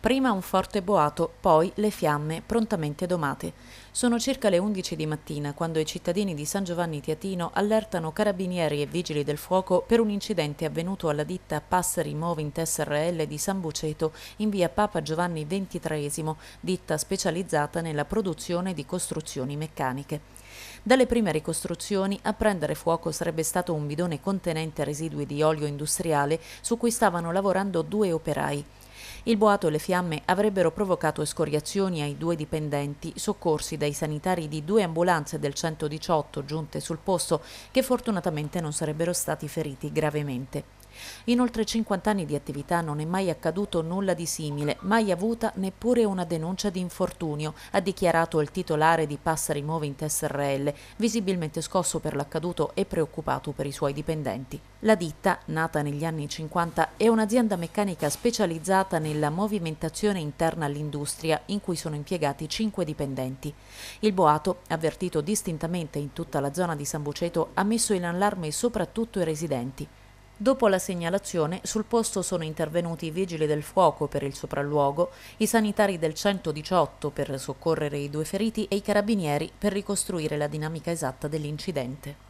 Prima un forte boato, poi le fiamme, prontamente domate. Sono circa le 11 di mattina quando i cittadini di San Giovanni Tiatino allertano carabinieri e vigili del fuoco per un incidente avvenuto alla ditta Passeri Movint TSRL di San Buceto in via Papa Giovanni XXIII, ditta specializzata nella produzione di costruzioni meccaniche. Dalle prime ricostruzioni a prendere fuoco sarebbe stato un bidone contenente residui di olio industriale su cui stavano lavorando due operai. Il boato e le fiamme avrebbero provocato escoriazioni ai due dipendenti, soccorsi dai sanitari di due ambulanze del 118 giunte sul posto, che fortunatamente non sarebbero stati feriti gravemente. In oltre 50 anni di attività non è mai accaduto nulla di simile, mai avuta neppure una denuncia di infortunio, ha dichiarato il titolare di Passari Nuovi in TSRL, visibilmente scosso per l'accaduto e preoccupato per i suoi dipendenti. La ditta, nata negli anni 50, è un'azienda meccanica specializzata nella movimentazione interna all'industria, in cui sono impiegati 5 dipendenti. Il boato, avvertito distintamente in tutta la zona di San Buceto, ha messo in allarme soprattutto i residenti. Dopo la segnalazione, sul posto sono intervenuti i vigili del fuoco per il sopralluogo, i sanitari del 118 per soccorrere i due feriti e i carabinieri per ricostruire la dinamica esatta dell'incidente.